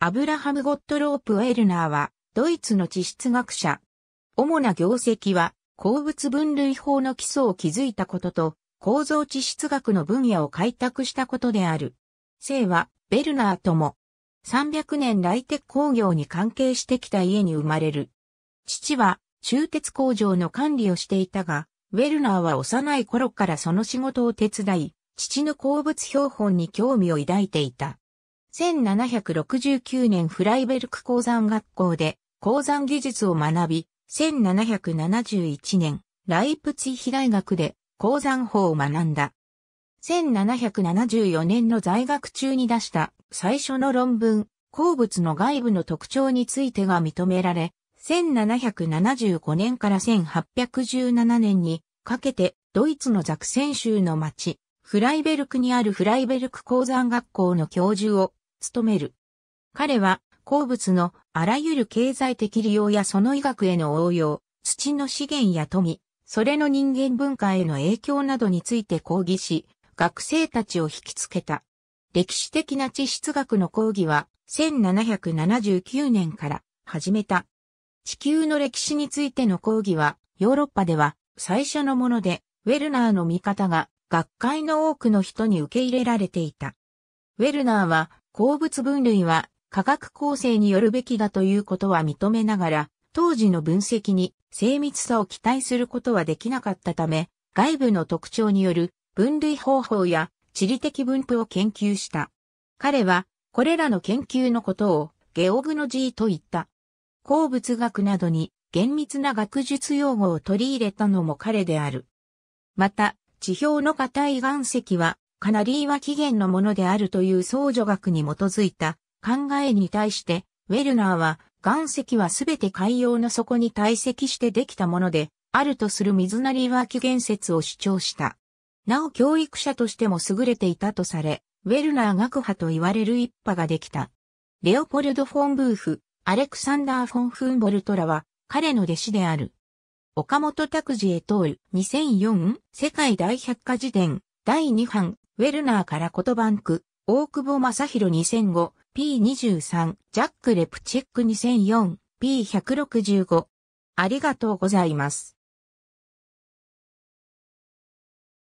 アブラハム・ゴットロープ・ウェルナーは、ドイツの地質学者。主な業績は、鉱物分類法の基礎を築いたことと、構造地質学の分野を開拓したことである。姓は、ベルナーとも。300年来鉄工業に関係してきた家に生まれる。父は、中鉄工場の管理をしていたが、ウェルナーは幼い頃からその仕事を手伝い、父の鉱物標本に興味を抱いていた。1769年フライベルク鉱山学校で鉱山技術を学び、1771年ライプツィヒ大学で鉱山法を学んだ。1774年の在学中に出した最初の論文、鉱物の外部の特徴についてが認められ、1775年から1817年にかけてドイツのザクセン州の町、フライベルクにあるフライベルク鉱山学校の教授を努める。彼は鉱物のあらゆる経済的利用やその医学への応用、土の資源や富、それの人間文化への影響などについて講義し、学生たちを引きつけた。歴史的な地質学の講義は1779年から始めた。地球の歴史についての講義はヨーロッパでは最初のもので、ウェルナーの見方が学会の多くの人に受け入れられていた。ウェルナーは鉱物分類は化学構成によるべきだということは認めながら、当時の分析に精密さを期待することはできなかったため、外部の特徴による分類方法や地理的分布を研究した。彼は、これらの研究のことをゲオグノジーと言った。鉱物学などに厳密な学術用語を取り入れたのも彼である。また、地表の硬い岩石はカナリーは起源のものであるという創除学に基づいた考えに対して、ウェルナーは岩石はすべて海洋の底に堆積してできたもので、あるとする水なりは起源説を主張した。なお教育者としても優れていたとされ、ウェルナー学派と言われる一派ができた。レオポルド・フォン・ブーフ、アレクサンダー・フォン・フンボルトラは彼の弟子である。岡本拓司へ通る2004世界大百科事典第2版ウェルナーからコトバンク、大久保正宏2005、P23、ジャックレプチェック2004、P165。ありがとうございます。